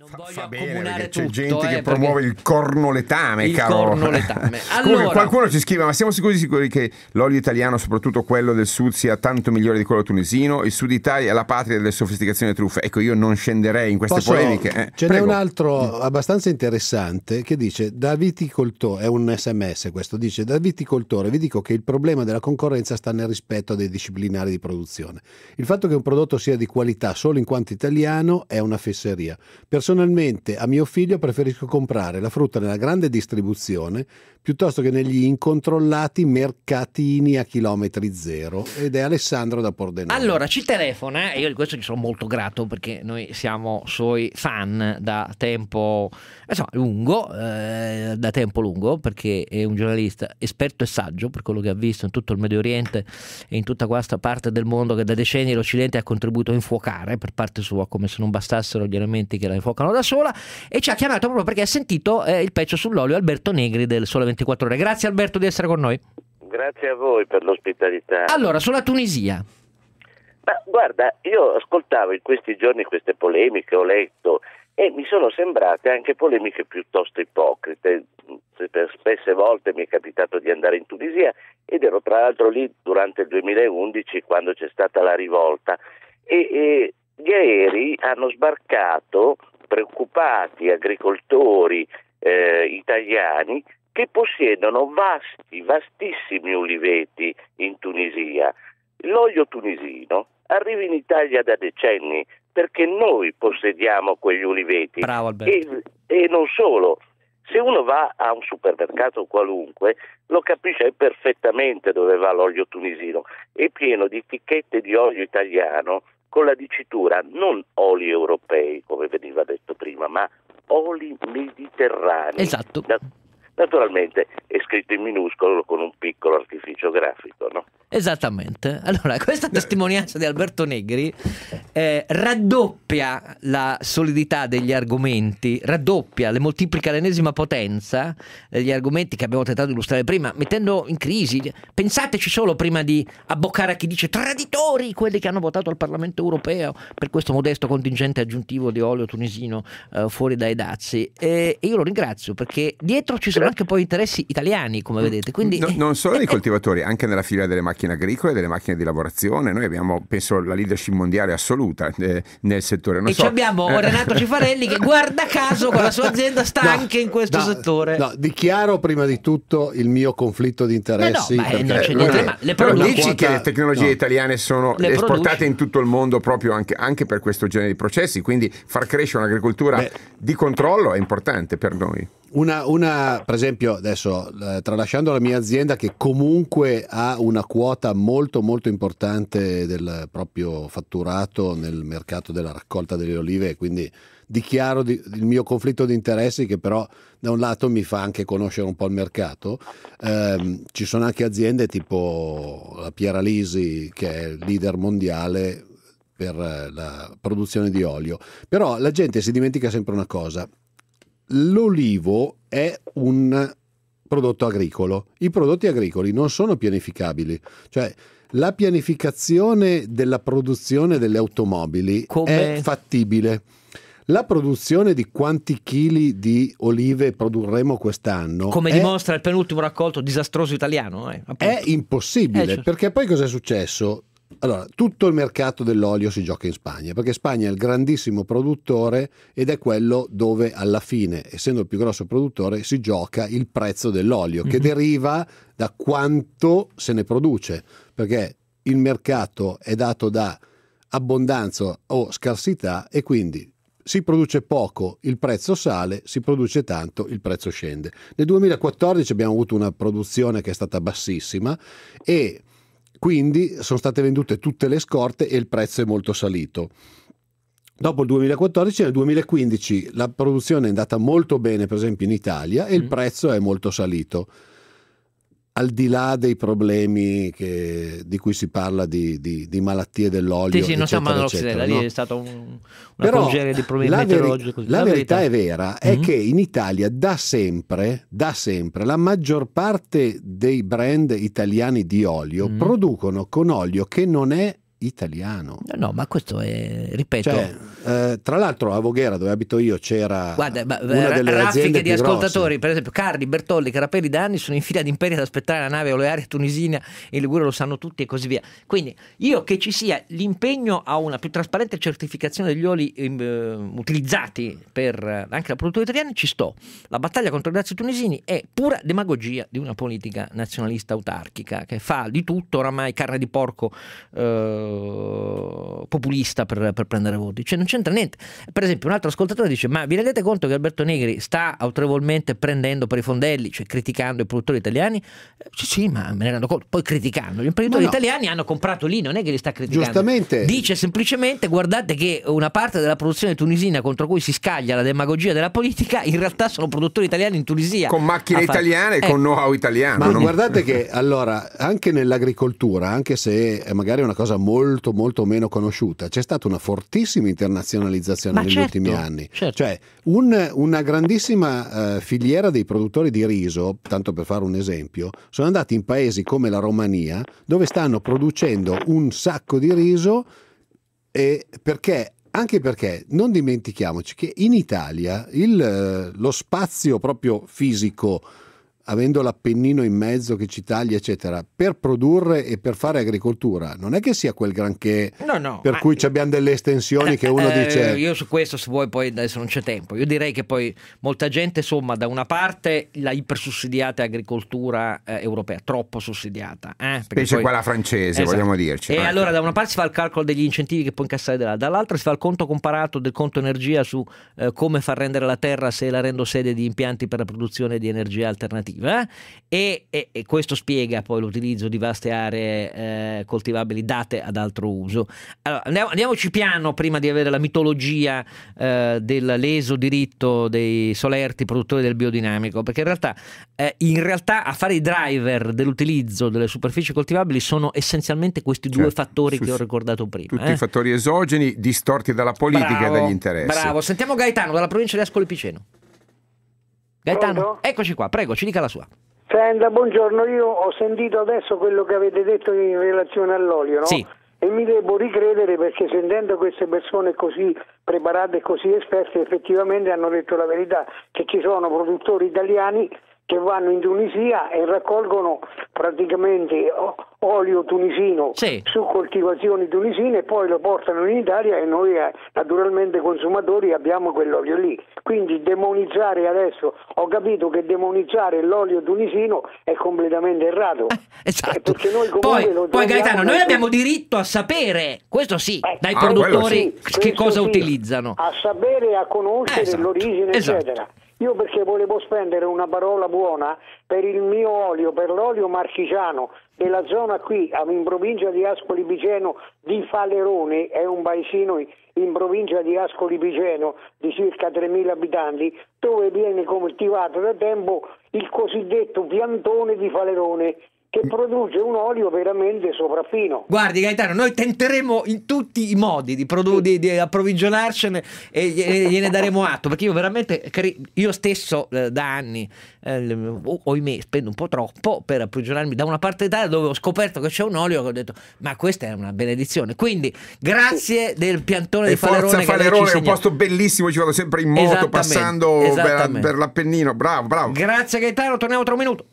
Non fa, voglio fa bene, c'è gente eh, che promuove il cornoletame, il caro. Cornoletame. Allora... Come qualcuno ci scrive, ma siamo sicuri, sicuri che l'olio italiano, soprattutto quello del sud, sia tanto migliore di quello tunisino? Il sud Italia è la patria delle sofisticazioni truffe. Ecco, io non scenderei in queste Posso... polemiche. Eh, ce n'è un altro mm. abbastanza interessante che dice, da viticoltore, è un sms questo, dice, da viticoltore vi dico che il problema della concorrenza sta nel rispetto dei disciplinari di produzione. Il fatto che un prodotto sia di qualità solo in quanto italiano è una fesseria. Persone Personalmente a mio figlio preferisco comprare la frutta nella grande distribuzione piuttosto che negli incontrollati mercatini a chilometri zero ed è Alessandro da Pordenone. Allora ci telefona e io di questo ci sono molto grato perché noi siamo suoi fan da tempo insomma, eh, lungo, eh, da tempo lungo perché è un giornalista esperto e saggio per quello che ha visto in tutto il Medio Oriente e in tutta questa parte del mondo che da decenni l'Occidente ha contribuito a infuocare per parte sua come se non bastassero gli elementi che la infuocano toccano da sola e ci ha chiamato proprio perché ha sentito eh, il pezzo sull'olio Alberto Negri del Sole 24 Ore. Grazie Alberto di essere con noi. Grazie a voi per l'ospitalità. Allora, sulla Tunisia. Ma guarda, io ascoltavo in questi giorni queste polemiche, ho letto e mi sono sembrate anche polemiche piuttosto ipocrite. Per spesse volte mi è capitato di andare in Tunisia ed ero tra l'altro lì durante il 2011 quando c'è stata la rivolta e, e gli aerei hanno sbarcato preoccupati agricoltori eh, italiani che possiedono vasti, vastissimi uliveti in Tunisia. L'olio tunisino arriva in Italia da decenni perché noi possediamo quegli uliveti. Bravo, e, e non solo, se uno va a un supermercato qualunque, lo capisce perfettamente dove va l'olio tunisino. È pieno di etichette di olio italiano con la dicitura non oli europei, come veniva detto prima, ma oli mediterranei. Esatto. naturalmente è scritto in minuscolo con un piccolo artificio grafico. No? Esattamente. Allora, questa testimonianza di Alberto Negri eh, raddoppia la solidità degli argomenti, raddoppia, le moltiplica l'ennesima potenza degli eh, argomenti che abbiamo tentato di illustrare prima, mettendo in crisi. Pensateci solo prima di abboccare a chi dice traditori quelli che hanno votato al Parlamento europeo per questo modesto contingente aggiuntivo di olio tunisino eh, fuori dai dazi. E io lo ringrazio perché dietro ci sono anche poi interessi italiani, come vedete. Quindi... No, non solo dei coltivatori, anche nella filiera delle macchine macchine agricole, delle macchine di lavorazione. Noi abbiamo, penso, la leadership mondiale assoluta eh, nel settore. Non e so, abbiamo eh, Renato Cifarelli che, guarda caso, con la sua azienda sta no, anche in questo no, settore. No, dichiaro prima di tutto il mio conflitto di interessi. Ma no, eh, non c'è niente, ma le però dici che le tecnologie italiane sono esportate produce. in tutto il mondo proprio anche, anche, per questo genere di processi. Quindi far crescere un'agricoltura beh, di controllo è importante per noi una, una, per esempio, adesso eh, tralasciando la mia azienda che comunque ha una quota molto molto importante del proprio fatturato nel mercato della raccolta delle olive, quindi dichiaro di, il mio conflitto di interessi che però da un lato mi fa anche conoscere un po' il mercato. Eh, ci sono anche aziende tipo la Piera Lisi che è leader mondiale per eh, la produzione di olio, però la gente si dimentica sempre una cosa, l'olivo è un prodotto agricolo. I prodotti agricoli non sono pianificabili, cioè la pianificazione della produzione delle automobili Come... è fattibile. La produzione di quanti chili di olive produrremo quest'anno. Come è, dimostra il penultimo raccolto disastroso italiano. Eh, è impossibile, eh, certo. perché poi cosa è successo? Allora, tutto il mercato dell'olio si gioca in Spagna, perché Spagna è il grandissimo produttore ed è quello dove alla fine, essendo il più grosso produttore, si gioca il prezzo dell'olio, che mm-hmm. deriva da quanto se ne produce, perché il mercato è dato da abbondanza o scarsità e quindi si produce poco, il prezzo sale, si produce tanto, il prezzo scende. Nel 2014 abbiamo avuto una produzione che è stata bassissima e quindi sono state vendute tutte le scorte e il prezzo è molto salito. Dopo il 2014, nel 2015 la produzione è andata molto bene, per esempio in Italia, e il mm. prezzo è molto salito al di là dei problemi che, di cui si parla di, di, di malattie dell'olio. Sì, sì, non siamo alla Roxella, no? è stata un, una Però, di problemi la meteorologici. la, la verità, verità, è vera, è mm-hmm. che in Italia da sempre, da sempre, la maggior parte dei brand italiani di olio mm-hmm. producono con olio che non è italiano. No, no, ma questo è, ripeto. Cioè, eh, tra l'altro a Voghera, dove abito io, c'era Guarda, ma, una eh, delle raffiche di ascoltatori, grosse. per esempio Carli, Bertolli, Carapelli, da anni sono in fila d'imperia ad aspettare la nave olearia tunisina, in Liguria lo sanno tutti e così via. Quindi io che ci sia l'impegno a una più trasparente certificazione degli oli eh, utilizzati per eh, anche la produttura italiana ci sto. La battaglia contro i dazi tunisini è pura demagogia di una politica nazionalista autarchica che fa di tutto oramai carne di porco eh, eh, populista per, per, prendere voti, cioè non c'entra niente. Per esempio un altro ascoltatore dice ma vi rendete conto che Alberto Negri sta autorevolmente prendendo per i fondelli, cioè criticando i produttori italiani? Eh, sì, sì ma me ne rendo conto, poi criticando. Gli imprenditori no. italiani hanno comprato lì, non è che li sta criticando. Giustamente. Dice semplicemente guardate che una parte della produzione tunisina contro cui si scaglia la demagogia della politica in realtà sono produttori italiani in Tunisia. Con macchine italiane e eh. con know-how italiano. Ma non... guardate che allora anche nell'agricoltura, anche se magari è una cosa molto molto molto meno conosciuta, c'è stata una fortissima internazionalizzazione Ma negli certo, ultimi anni. Certo. Cioè un, una grandissima uh, filiera dei produttori di riso, tanto per fare un esempio, sono andati in paesi come la Romania dove stanno producendo un sacco di riso e perché anche perché non dimentichiamoci che in Italia il, eh, lo spazio proprio fisico avendo l'Appennino in mezzo che ci taglia, eccetera, per produrre e per fare agricoltura, non è che sia quel granché no, no, per cui abbiamo delle estensioni che uno eh, dice... Io su questo, se vuoi, poi adesso non c'è tempo. Io direi che poi molta gente, insomma, da una parte la ipersussidiata agricoltura eh, europea, troppo sussidiata. Eh? Specie poi... quella francese, esatto. vogliamo dirci. E anche. Ecco. allora da una parte si fa il calcolo degli incentivi che può incassare, dall'altra si fa il conto comparato del conto energia su eh, come far rendere la terra se la rendo sede di impianti per la produzione di energia alternativa produttiva eh? e, e, e questo spiega poi l'utilizzo di vaste aree eh, coltivabili date ad altro uso. Allora, andiamoci piano prima di avere la mitologia eh, del diritto dei solerti produttori del biodinamico, perché in realtà, eh, in realtà a fare i driver dell'utilizzo delle superfici coltivabili sono essenzialmente questi due certo, fattori su, che ho ricordato prima. Tutti eh? i fattori esogeni distorti dalla politica bravo, e dagli interessi. Bravo, sentiamo Gaetano dalla provincia di Ascoli Piceno. Gaetano, eccoci qua, prego, ci dica la sua. Senta, buongiorno, io ho sentito adesso quello che avete detto in relazione all'olio, no? Sì. E mi devo ricredere perché sentendo queste persone così preparate e così esperte effettivamente hanno detto la verità, che ci sono produttori italiani che vanno in Tunisia e raccolgono praticamente olio tunisino sì. su coltivazioni tunisine e poi lo portano in Italia e noi eh, naturalmente consumatori abbiamo quell'olio lì. Quindi demonizzare adesso, ho capito che demonizzare l'olio tunisino è completamente errato. Eh, eh esatto. poi, poi Gaetano, noi abbiamo diritto a sapere, questo sì, eh, dai ah, produttori sì, che cosa sì, utilizzano. A sapere, e a conoscere eh, esatto, l'origine, esatto. eccetera. Io perché volevo spendere una parola buona per il mio olio, per l'olio marchigiano della zona qui in provincia di Ascoli Piceno di Falerone, è un paesino in provincia di Ascoli Piceno di circa 3.000 abitanti, dove viene coltivato da tempo il cosiddetto piantone di Falerone, che produce un olio veramente sopraffino. Guardi Gaetano, noi tenteremo in tutti i modi di, produ- di, di approvvigionarcene e, e gliene daremo atto, perché io veramente, io stesso eh, da anni, eh, ohimè, spendo un po' troppo per approvvigionarmi da una parte d'Italia dove ho scoperto che c'è un olio e ho detto, ma questa è una benedizione. Quindi grazie del piantone e di Falerone. Forza Falerone, è un posto bellissimo, ci vado sempre in moto passando per, per l'Appennino, bravo, bravo. Grazie Gaetano, torniamo tra un minuto.